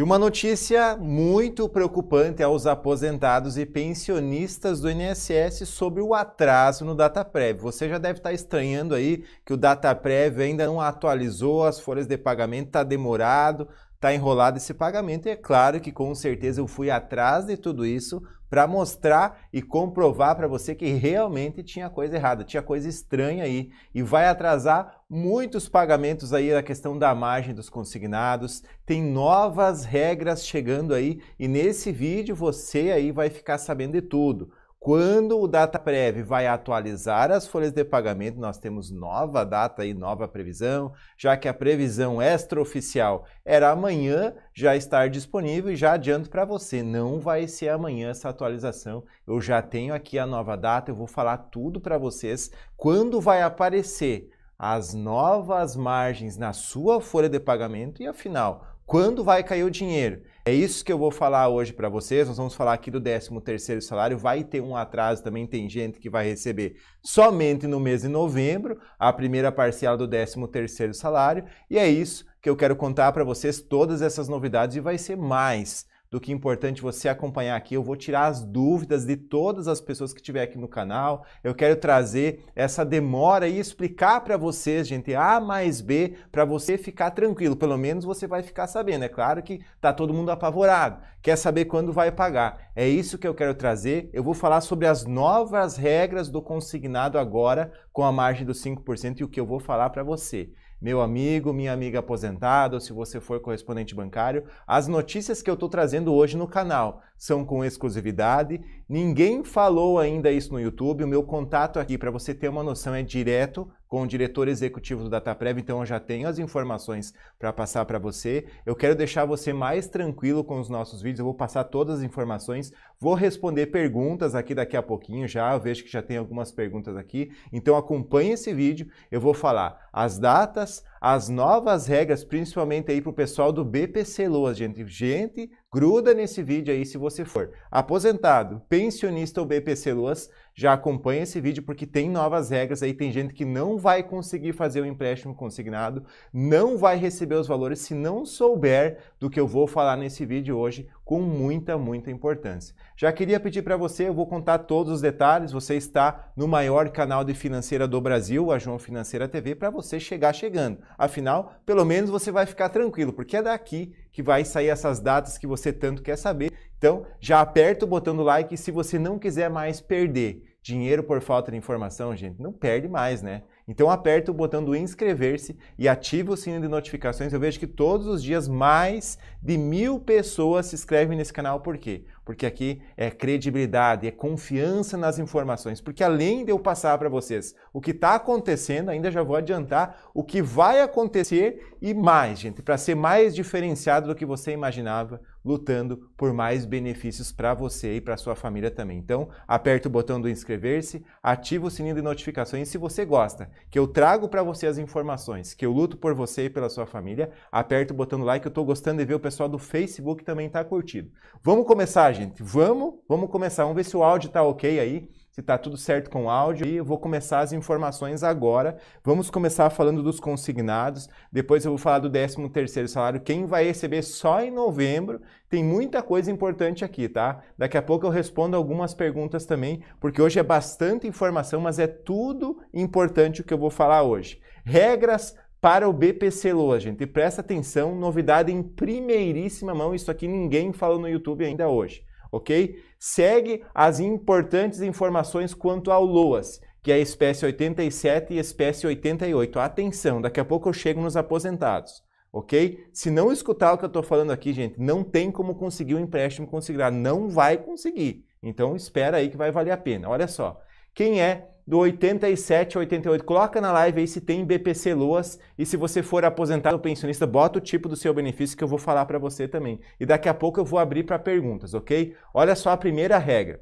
E uma notícia muito preocupante aos aposentados e pensionistas do INSS sobre o atraso no DataPrev. Você já deve estar estranhando aí que o DataPrev ainda não atualizou as folhas de pagamento, está demorado, está enrolado esse pagamento. E é claro que com certeza eu fui atrás de tudo isso para mostrar e comprovar para você que realmente tinha coisa errada, tinha coisa estranha aí e vai atrasar muitos pagamentos aí na questão da margem dos consignados. Tem novas regras chegando aí e nesse vídeo você aí vai ficar sabendo de tudo. Quando o DataPrev vai atualizar as folhas de pagamento, nós temos nova data e nova previsão, já que a previsão extraoficial era amanhã, já estar disponível e já adianto para você, não vai ser amanhã essa atualização. Eu já tenho aqui a nova data, eu vou falar tudo para vocês quando vai aparecer as novas margens na sua folha de pagamento e afinal, quando vai cair o dinheiro? É isso que eu vou falar hoje para vocês. Nós vamos falar aqui do 13º salário. Vai ter um atraso também, tem gente que vai receber somente no mês de novembro a primeira parcial do 13º salário. E é isso que eu quero contar para vocês todas essas novidades e vai ser mais do que é importante você acompanhar aqui. Eu vou tirar as dúvidas de todas as pessoas que estiver aqui no canal. Eu quero trazer essa demora e explicar para vocês, gente, A mais B, para você ficar tranquilo. Pelo menos você vai ficar sabendo. É claro que tá todo mundo apavorado, quer saber quando vai pagar. É isso que eu quero trazer. Eu vou falar sobre as novas regras do consignado agora com a margem dos 5% e o que eu vou falar para você meu amigo, minha amiga aposentada ou se você for correspondente bancário, as notícias que eu estou trazendo hoje no canal são com exclusividade. Ninguém falou ainda isso no YouTube. O meu contato aqui, para você ter uma noção, é direto com o diretor executivo do Dataprev, então eu já tenho as informações para passar para você. Eu quero deixar você mais tranquilo com os nossos vídeos, eu vou passar todas as informações, vou responder perguntas aqui daqui a pouquinho já, eu vejo que já tem algumas perguntas aqui. Então acompanhe esse vídeo, eu vou falar as datas, as novas regras, principalmente aí para o pessoal do BPC Loas, gente. Gente, Gruda nesse vídeo aí se você for aposentado, pensionista ou BPC Luas, já acompanha esse vídeo porque tem novas regras aí, tem gente que não vai conseguir fazer o empréstimo consignado, não vai receber os valores se não souber do que eu vou falar nesse vídeo hoje com muita, muita importância. Já queria pedir para você, eu vou contar todos os detalhes, você está no maior canal de financeira do Brasil, a João Financeira TV, para você chegar chegando. Afinal, pelo menos você vai ficar tranquilo, porque é daqui que vai sair essas datas que você tanto quer saber. Então, já aperta o botão do like se você não quiser mais perder Dinheiro por falta de informação, gente, não perde mais, né? Então aperta o botão do inscrever-se e ativa o sino de notificações. Eu vejo que todos os dias mais de mil pessoas se inscrevem nesse canal. Por quê? Porque aqui é credibilidade, é confiança nas informações. Porque além de eu passar para vocês o que está acontecendo, ainda já vou adiantar o que vai acontecer e mais, gente, para ser mais diferenciado do que você imaginava lutando por mais benefícios para você e para sua família também. Então, aperta o botão do inscrever-se, ativa o sininho de notificações se você gosta que eu trago para você as informações, que eu luto por você e pela sua família, aperta o botão do like, eu estou gostando de ver o pessoal do Facebook também tá curtindo. Vamos começar, gente. Vamos, vamos começar. Vamos ver se o áudio está OK aí se está tudo certo com o áudio. E eu vou começar as informações agora. Vamos começar falando dos consignados, depois eu vou falar do 13º salário, quem vai receber só em novembro. Tem muita coisa importante aqui, tá? Daqui a pouco eu respondo algumas perguntas também, porque hoje é bastante informação, mas é tudo importante o que eu vou falar hoje. Regras para o BPC Loa, gente. E presta atenção, novidade em primeiríssima mão, isso aqui ninguém falou no YouTube ainda hoje ok? Segue as importantes informações quanto ao LOAS, que é a espécie 87 e espécie 88. Atenção, daqui a pouco eu chego nos aposentados, ok? Se não escutar o que eu estou falando aqui, gente, não tem como conseguir um empréstimo consignado, não vai conseguir. Então espera aí que vai valer a pena. Olha só, quem é do 87 a 88. Coloca na live aí se tem BPC Loas e se você for aposentado ou pensionista, bota o tipo do seu benefício que eu vou falar para você também. E daqui a pouco eu vou abrir para perguntas, ok? Olha só a primeira regra.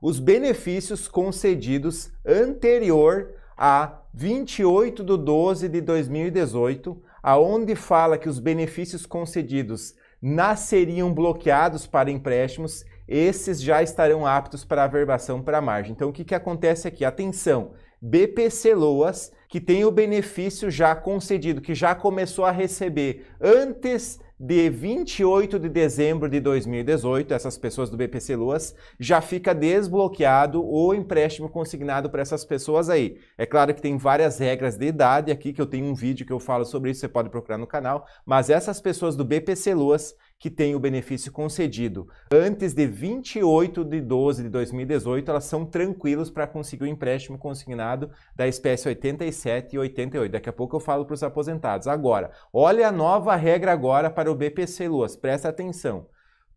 Os benefícios concedidos anterior a 28 de 12 de 2018, aonde fala que os benefícios concedidos nasceriam bloqueados para empréstimos esses já estarão aptos para averbação para margem. Então, o que, que acontece aqui? Atenção, BPC Loas, que tem o benefício já concedido, que já começou a receber antes de 28 de dezembro de 2018, essas pessoas do BPC Loas, já fica desbloqueado o empréstimo consignado para essas pessoas aí. É claro que tem várias regras de idade aqui, que eu tenho um vídeo que eu falo sobre isso, você pode procurar no canal, mas essas pessoas do BPC Loas que têm o benefício concedido antes de 28 de 12 de 2018, elas são tranquilas para conseguir o empréstimo consignado da espécie 87 e 88. Daqui a pouco eu falo para os aposentados. Agora, olha a nova regra agora para o BPC Luas, presta atenção.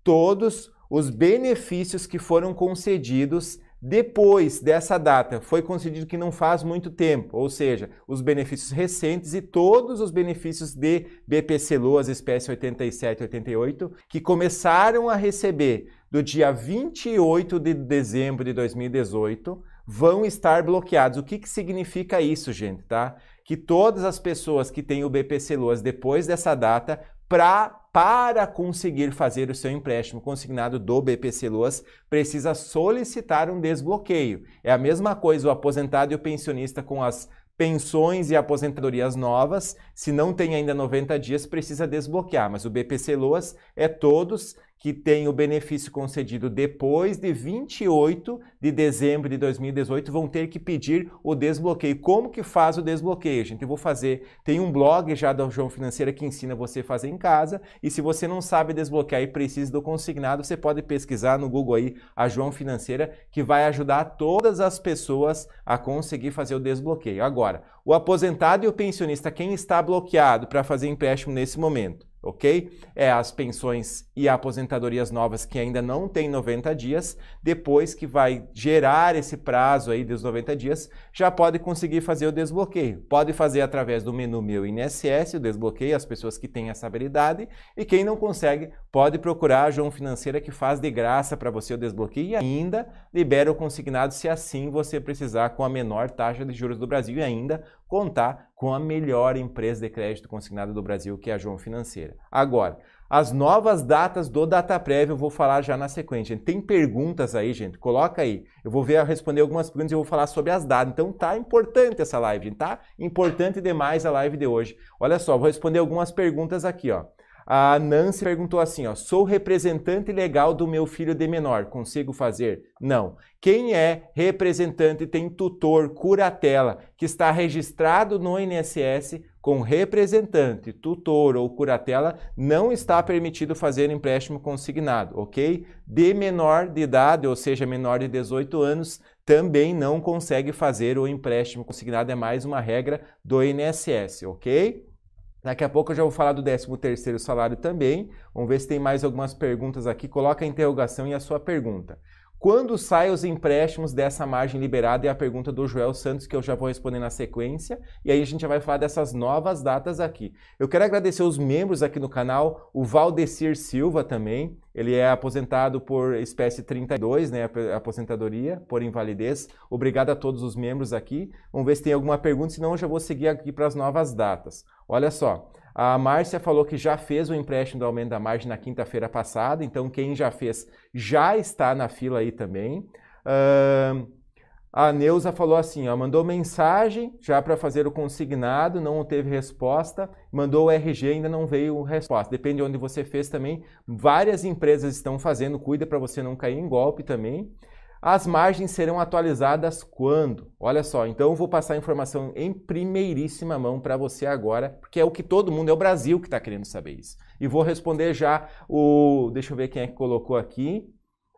Todos os benefícios que foram concedidos depois dessa data, foi concedido que não faz muito tempo, ou seja, os benefícios recentes e todos os benefícios de BPC Loas, espécie 87 e 88, que começaram a receber do dia 28 de dezembro de 2018, vão estar bloqueados. O que, que significa isso, gente, tá? Que todas as pessoas que têm o BPC Loas depois dessa data pra, para conseguir fazer o seu empréstimo consignado do BPC Loas, precisa solicitar um desbloqueio. É a mesma coisa o aposentado e o pensionista com as pensões e aposentadorias novas, se não tem ainda 90 dias, precisa desbloquear, mas o BPC Loas é todos que tem o benefício concedido depois de 28 de dezembro de 2018 vão ter que pedir o desbloqueio. Como que faz o desbloqueio, gente? Eu vou fazer, tem um blog já da João Financeira que ensina você a fazer em casa, e se você não sabe desbloquear e precisa do consignado, você pode pesquisar no Google aí a João Financeira, que vai ajudar todas as pessoas a conseguir fazer o desbloqueio. Agora, o aposentado e o pensionista, quem está bloqueado para fazer empréstimo nesse momento? ok? É as pensões e aposentadorias novas que ainda não têm 90 dias, depois que vai gerar esse prazo aí dos 90 dias, já pode conseguir fazer o desbloqueio. Pode fazer através do menu Meu INSS, o desbloqueio, as pessoas que têm essa habilidade, e quem não consegue pode procurar a João Financeira que faz de graça para você o desbloqueio e ainda libera o consignado se assim você precisar com a menor taxa de juros do Brasil e ainda contar com a melhor empresa de crédito consignado do Brasil, que é a João Financeira. Agora, as novas datas do DataPrev eu vou falar já na sequência. Tem perguntas aí, gente? Coloca aí. Eu vou ver, responder algumas perguntas e eu vou falar sobre as datas. Então tá importante essa live, tá? Importante demais a live de hoje. Olha só, vou responder algumas perguntas aqui, ó. A Nancy perguntou assim, ó, sou representante legal do meu filho de menor, consigo fazer? Não. Quem é representante tem tutor, curatela, que está registrado no INSS com representante, tutor ou curatela, não está permitido fazer empréstimo consignado, ok? De menor de idade, ou seja, menor de 18 anos, também não consegue fazer o empréstimo consignado, é mais uma regra do INSS, ok? Daqui a pouco eu já vou falar do 13º salário também. Vamos ver se tem mais algumas perguntas aqui. Coloca a interrogação e a sua pergunta. Quando saem os empréstimos dessa margem liberada? É a pergunta do Joel Santos, que eu já vou responder na sequência. E aí a gente já vai falar dessas novas datas aqui. Eu quero agradecer os membros aqui no canal, o Valdecir Silva também. Ele é aposentado por espécie 32, né? Aposentadoria por invalidez. Obrigado a todos os membros aqui. Vamos ver se tem alguma pergunta, senão eu já vou seguir aqui para as novas datas. Olha só. A Márcia falou que já fez o empréstimo do aumento da margem na quinta-feira passada, então quem já fez já está na fila aí também. Uh, a Neuza falou assim, ó, mandou mensagem já para fazer o consignado, não teve resposta, mandou o RG, ainda não veio resposta. Depende de onde você fez também. Várias empresas estão fazendo, cuida para você não cair em golpe também. As margens serão atualizadas quando? Olha só, então eu vou passar a informação em primeiríssima mão para você agora, porque é o que todo mundo, é o Brasil que está querendo saber isso. E vou responder já o. Deixa eu ver quem é que colocou aqui.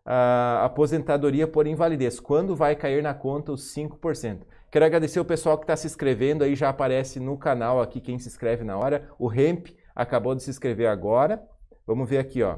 A aposentadoria por invalidez. Quando vai cair na conta os 5%? Quero agradecer o pessoal que está se inscrevendo aí, já aparece no canal aqui quem se inscreve na hora. O Hemp acabou de se inscrever agora. Vamos ver aqui, ó.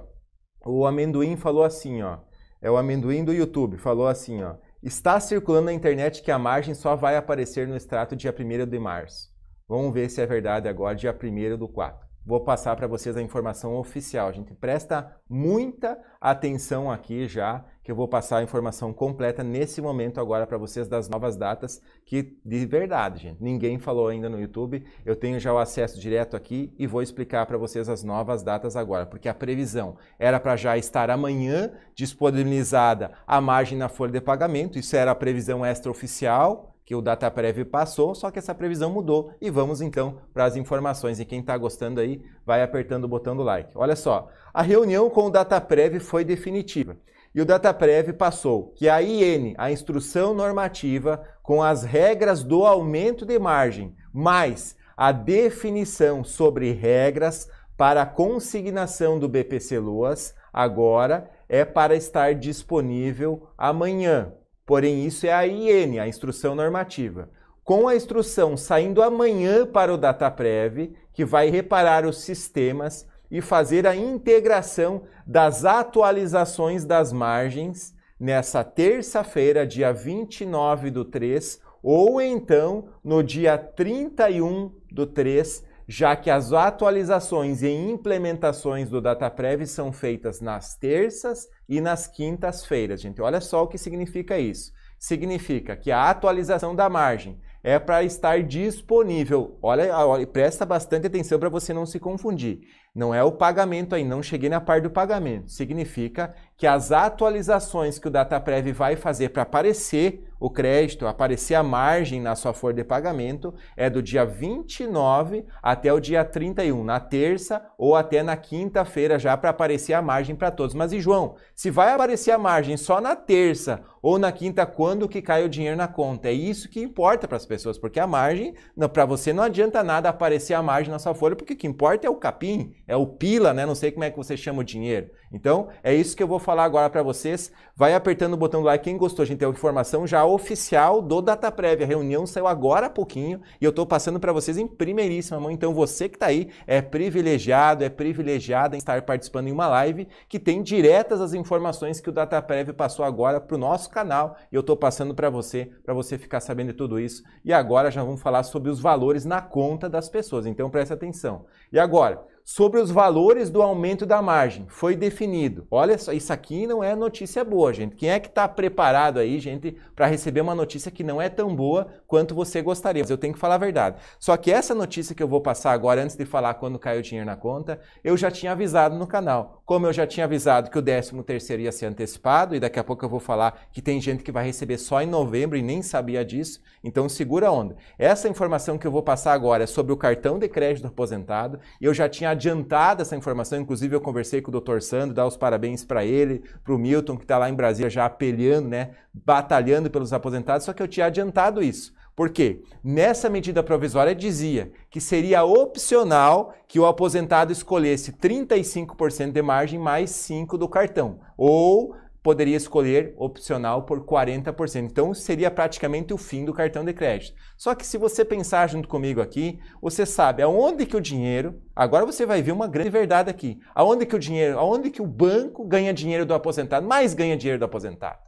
O amendoim falou assim, ó é o amendoim do YouTube, falou assim, ó. Está circulando na internet que a margem só vai aparecer no extrato dia 1 de março. Vamos ver se é verdade agora, dia 1 do 4. Vou passar para vocês a informação oficial. A gente presta muita atenção aqui já que eu vou passar a informação completa nesse momento agora para vocês das novas datas, que de verdade, gente, ninguém falou ainda no YouTube. Eu tenho já o acesso direto aqui e vou explicar para vocês as novas datas agora, porque a previsão era para já estar amanhã disponibilizada a margem na folha de pagamento, isso era a previsão extraoficial que o DataPrev passou, só que essa previsão mudou. E vamos então para as informações. E quem está gostando aí, vai apertando o botão do like. Olha só, a reunião com o DataPrev foi definitiva. E o DataPrev passou que a IN, a instrução normativa, com as regras do aumento de margem, mais a definição sobre regras para a consignação do BPC Luas, agora é para estar disponível amanhã. Porém, isso é a IN, a instrução normativa. Com a instrução saindo amanhã para o DataPrev, que vai reparar os sistemas e fazer a integração das atualizações das margens nessa terça-feira, dia 29 do 3, ou então no dia 31 do 3, já que as atualizações e implementações do DataPrev são feitas nas terças e nas quintas-feiras. Gente, olha só o que significa isso. Significa que a atualização da margem é para estar disponível. Olha, olha, presta bastante atenção para você não se confundir. Não é o pagamento aí, não cheguei na parte do pagamento. Significa que as atualizações que o DataPrev vai fazer para aparecer o crédito aparecer a margem na sua folha de pagamento é do dia 29 até o dia 31, na terça ou até na quinta-feira já para aparecer a margem para todos. Mas e João, se vai aparecer a margem só na terça ou na quinta, quando que cai o dinheiro na conta? É isso que importa para as pessoas, porque a margem, para você não adianta nada aparecer a margem na sua folha, porque o que importa é o capim, é o pila, né? Não sei como é que você chama o dinheiro. Então, é isso que eu vou falar agora para vocês. Vai apertando o botão do like quem gostou, gente, tem informação já oficial do Data Prévia. A reunião saiu agora há pouquinho e eu estou passando para vocês em primeiríssima mão. Então você que está aí é privilegiado, é privilegiada em estar participando em uma live que tem diretas as informações que o Data Prévia passou agora para o nosso canal e eu estou passando para você, para você ficar sabendo de tudo isso. E agora já vamos falar sobre os valores na conta das pessoas. Então preste atenção. E agora? sobre os valores do aumento da margem. Foi definido. Olha só, isso aqui não é notícia boa, gente. Quem é que está preparado aí, gente, para receber uma notícia que não é tão boa quanto você gostaria? Mas eu tenho que falar a verdade. Só que essa notícia que eu vou passar agora, antes de falar quando caiu o dinheiro na conta, eu já tinha avisado no canal. Como eu já tinha avisado que o 13 terceiro ia ser antecipado, e daqui a pouco eu vou falar que tem gente que vai receber só em novembro e nem sabia disso, então segura a onda. Essa informação que eu vou passar agora é sobre o cartão de crédito aposentado, e eu já tinha adiantada essa informação, inclusive eu conversei com o Dr. Sandro, dar os parabéns para ele, para o Milton, que está lá em Brasília já apelhando, né, batalhando pelos aposentados, só que eu tinha adiantado isso. Por quê? Nessa medida provisória dizia que seria opcional que o aposentado escolhesse 35% de margem mais 5 do cartão, ou poderia escolher opcional por 40%. Então seria praticamente o fim do cartão de crédito. Só que se você pensar junto comigo aqui, você sabe aonde que o dinheiro, agora você vai ver uma grande verdade aqui. Aonde que o dinheiro, aonde que o banco ganha dinheiro do aposentado, mais ganha dinheiro do aposentado?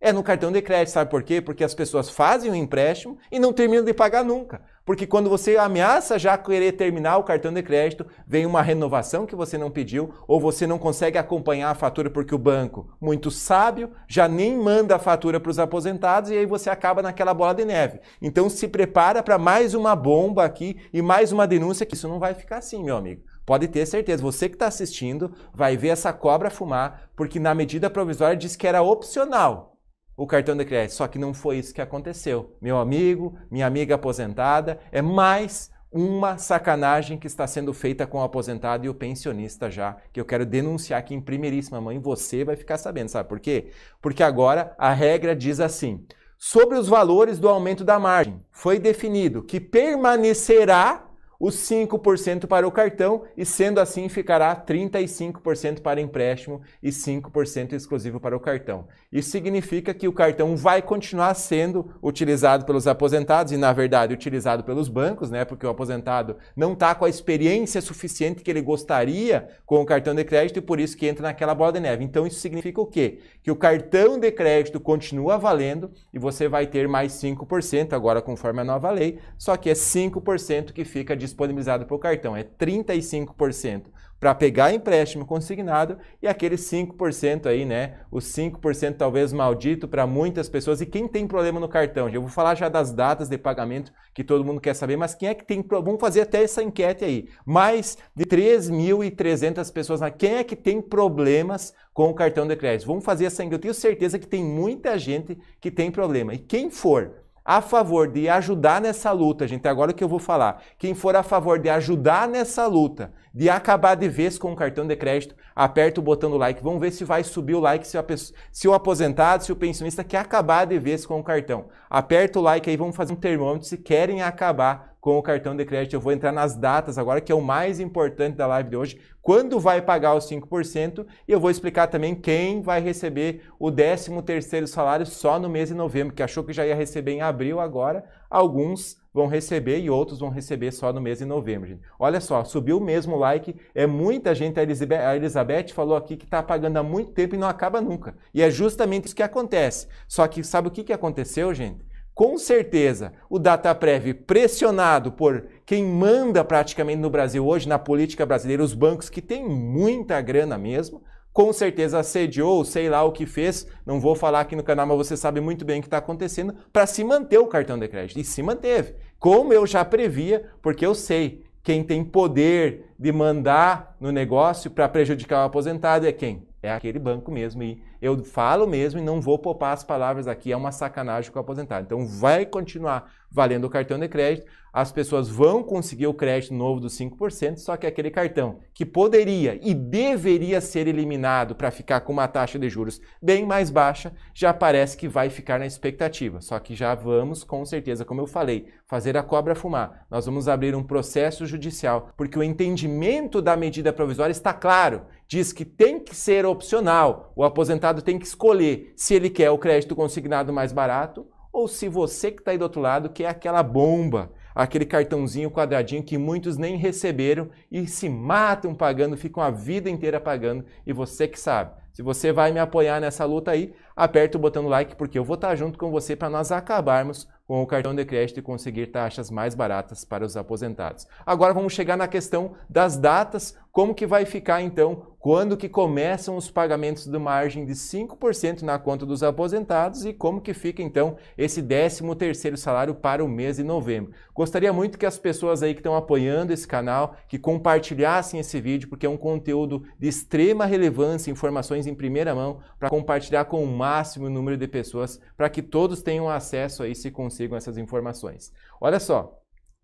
É no cartão de crédito, sabe por quê? Porque as pessoas fazem o um empréstimo e não terminam de pagar nunca. Porque quando você ameaça já querer terminar o cartão de crédito, vem uma renovação que você não pediu ou você não consegue acompanhar a fatura porque o banco, muito sábio, já nem manda a fatura para os aposentados e aí você acaba naquela bola de neve. Então se prepara para mais uma bomba aqui e mais uma denúncia que isso não vai ficar assim, meu amigo. Pode ter certeza, você que está assistindo vai ver essa cobra fumar, porque na medida provisória diz que era opcional o cartão de crédito. Só que não foi isso que aconteceu. Meu amigo, minha amiga aposentada, é mais uma sacanagem que está sendo feita com o aposentado e o pensionista já, que eu quero denunciar aqui em primeiríssima mão e você vai ficar sabendo, sabe por quê? Porque agora a regra diz assim: sobre os valores do aumento da margem, foi definido que permanecerá os 5% para o cartão e, sendo assim, ficará 35% para empréstimo e 5% exclusivo para o cartão. Isso significa que o cartão vai continuar sendo utilizado pelos aposentados e, na verdade, utilizado pelos bancos, né? Porque o aposentado não está com a experiência suficiente que ele gostaria com o cartão de crédito e por isso que entra naquela bola de neve. Então, isso significa o quê? Que o cartão de crédito continua valendo e você vai ter mais 5% agora conforme a nova lei, só que é 5% que fica de disponibilizado para o cartão é 35% para pegar empréstimo consignado e aqueles 5% aí, né? Os 5% talvez maldito para muitas pessoas. E quem tem problema no cartão? Eu vou falar já das datas de pagamento que todo mundo quer saber, mas quem é que tem problema? Vamos fazer até essa enquete aí. Mais de 3.300 pessoas, quem é que tem problemas com o cartão de crédito? Vamos fazer essa enquete. Eu tenho certeza que tem muita gente que tem problema. E quem for a favor de ajudar nessa luta, gente, é agora é o que eu vou falar. Quem for a favor de ajudar nessa luta de acabar de vez com o cartão de crédito, aperta o botão do like. Vamos ver se vai subir o like, se, a pessoa, se o aposentado, se o pensionista quer acabar de vez com o cartão. Aperta o like aí, vamos fazer um termômetro se querem acabar com o cartão de crédito. Eu vou entrar nas datas agora, que é o mais importante da live de hoje. Quando vai pagar os 5%? E eu vou explicar também quem vai receber o 13 terceiro salário só no mês de novembro, que achou que já ia receber em abril agora. Alguns vão receber e outros vão receber só no mês de novembro. Gente. Olha só, subiu mesmo o like, é muita gente. A Elizabeth falou aqui que está pagando há muito tempo e não acaba nunca. E é justamente isso que acontece. Só que sabe o que, que aconteceu, gente? Com certeza, o DataPrev, pressionado por quem manda praticamente no Brasil hoje, na política brasileira, os bancos que têm muita grana mesmo, com certeza assediou, sei lá o que fez, não vou falar aqui no canal, mas você sabe muito bem o que está acontecendo, para se manter o cartão de crédito. E se manteve. Como eu já previa, porque eu sei quem tem poder de mandar no negócio para prejudicar o aposentado é quem? É aquele banco mesmo. E eu falo mesmo e não vou poupar as palavras aqui, é uma sacanagem com o aposentado. Então vai continuar valendo o cartão de crédito as pessoas vão conseguir o crédito novo dos 5%, só que aquele cartão que poderia e deveria ser eliminado para ficar com uma taxa de juros bem mais baixa, já parece que vai ficar na expectativa. Só que já vamos, com certeza, como eu falei, fazer a cobra fumar. Nós vamos abrir um processo judicial, porque o entendimento da medida provisória está claro. Diz que tem que ser opcional. O aposentado tem que escolher se ele quer o crédito consignado mais barato ou se você que está aí do outro lado quer aquela bomba aquele cartãozinho quadradinho que muitos nem receberam e se matam pagando, ficam a vida inteira pagando e você que sabe. Se você vai me apoiar nessa luta aí, aperta o botão like porque eu vou estar junto com você para nós acabarmos com o cartão de crédito e conseguir taxas mais baratas para os aposentados. Agora vamos chegar na questão das datas, como que vai ficar então, quando que começam os pagamentos de margem de 5% na conta dos aposentados e como que fica então esse 13º salário para o mês de novembro. Gostaria muito que as pessoas aí que estão apoiando esse canal, que compartilhassem esse vídeo, porque é um conteúdo de extrema relevância, informações em primeira mão, para compartilhar com o máximo número de pessoas, para que todos tenham acesso a esse conceito consigam essas informações. Olha só,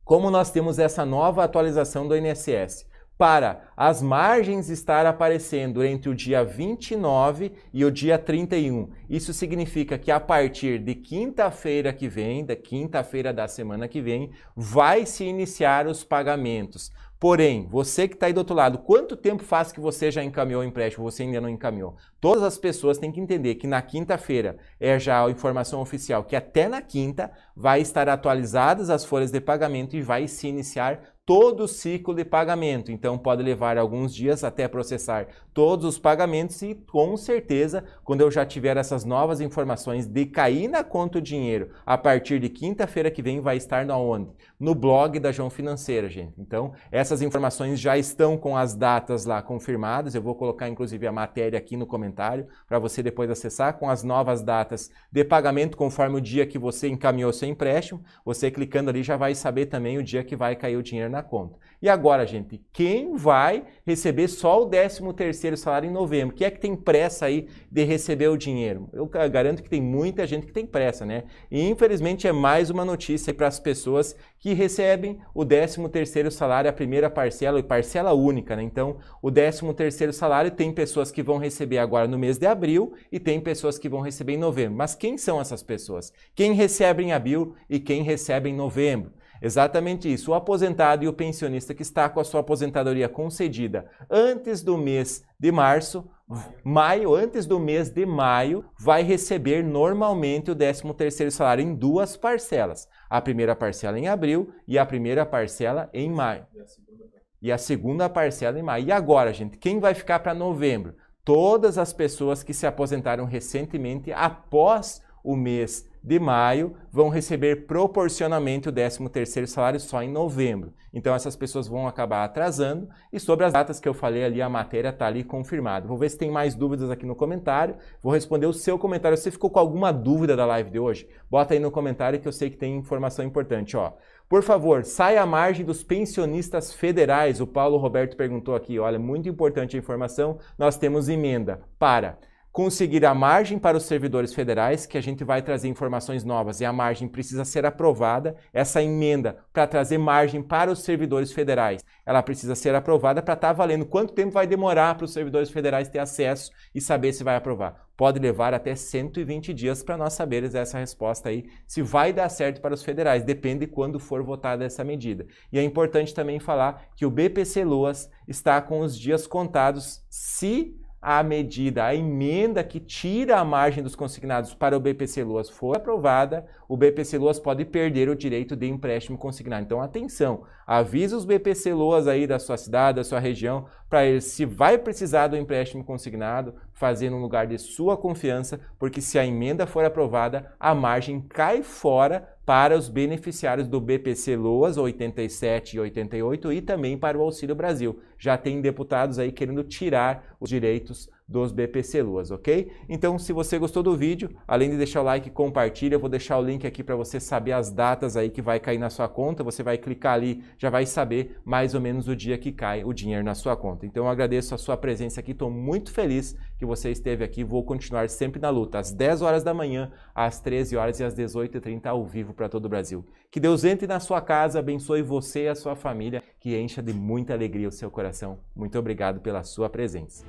como nós temos essa nova atualização do INSS, para as margens estar aparecendo entre o dia 29 e o dia 31. Isso significa que a partir de quinta-feira que vem, da quinta-feira da semana que vem, vai se iniciar os pagamentos. Porém, você que está aí do outro lado, quanto tempo faz que você já encaminhou o empréstimo, você ainda não encaminhou? Todas as pessoas têm que entender que na quinta-feira é já a informação oficial que até na quinta vai estar atualizadas as folhas de pagamento e vai se iniciar todo o ciclo de pagamento. Então, pode levar alguns dias até processar todos os pagamentos e, com certeza, quando eu já tiver essas novas informações de cair na conta o dinheiro, a partir de quinta-feira que vem vai estar na onde? No blog da João Financeira, gente. Então, essas informações já estão com as datas lá confirmadas. Eu vou colocar, inclusive, a matéria aqui no comentário para você depois acessar com as novas datas de pagamento conforme o dia que você encaminhou seu empréstimo. Você clicando ali já vai saber também o dia que vai cair o dinheiro na conta. E agora, gente, quem vai receber só o 13º salário em novembro? Quem é que tem pressa aí de receber o dinheiro? Eu garanto que tem muita gente que tem pressa, né? E infelizmente é mais uma notícia para as pessoas que recebem o 13º salário, a primeira parcela e parcela única, né? Então, o 13º salário tem pessoas que vão receber agora no mês de abril e tem pessoas que vão receber em novembro. Mas quem são essas pessoas? Quem recebe em abril e quem recebe em novembro? Exatamente isso. O aposentado e o pensionista que está com a sua aposentadoria concedida antes do mês de março, maio, antes do mês de maio, vai receber normalmente o 13º salário em duas parcelas. A primeira parcela em abril e a primeira parcela em maio. E a segunda parcela em maio. E agora, gente, quem vai ficar para novembro? Todas as pessoas que se aposentaram recentemente após o mês de maio vão receber proporcionalmente o 13º salário só em novembro. Então essas pessoas vão acabar atrasando e sobre as datas que eu falei ali, a matéria está ali confirmada. Vou ver se tem mais dúvidas aqui no comentário, vou responder o seu comentário. Se você ficou com alguma dúvida da live de hoje, bota aí no comentário que eu sei que tem informação importante. Ó, por favor, saia à margem dos pensionistas federais. O Paulo Roberto perguntou aqui, olha, muito importante a informação, nós temos emenda para conseguir a margem para os servidores federais, que a gente vai trazer informações novas, e a margem precisa ser aprovada, essa emenda para trazer margem para os servidores federais. Ela precisa ser aprovada para estar tá valendo quanto tempo vai demorar para os servidores federais ter acesso e saber se vai aprovar. Pode levar até 120 dias para nós sabermos essa resposta aí, se vai dar certo para os federais, depende quando for votada essa medida. E é importante também falar que o BPC Loas está com os dias contados se a medida, a emenda que tira a margem dos consignados para o BPC Loas for aprovada, o BPC Loas pode perder o direito de empréstimo consignado. Então, atenção, avisa os BPC Loas aí da sua cidade, da sua região, para ele se vai precisar do empréstimo consignado, fazer no lugar de sua confiança, porque se a emenda for aprovada, a margem cai fora para os beneficiários do BPC Loas 87 e 88 e também para o Auxílio Brasil. Já tem deputados aí querendo tirar os direitos dos BPC Luas, ok? Então, se você gostou do vídeo, além de deixar o like, compartilha. Eu vou deixar o link aqui para você saber as datas aí que vai cair na sua conta. Você vai clicar ali, já vai saber mais ou menos o dia que cai o dinheiro na sua conta. Então, eu agradeço a sua presença aqui. Estou muito feliz que você esteve aqui. Vou continuar sempre na luta, às 10 horas da manhã, às 13 horas e às 18h30 ao vivo para todo o Brasil. Que Deus entre na sua casa, abençoe você e a sua família, que encha de muita alegria o seu coração. Muito obrigado pela sua presença.